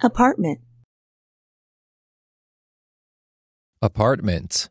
Apartment. Apartment.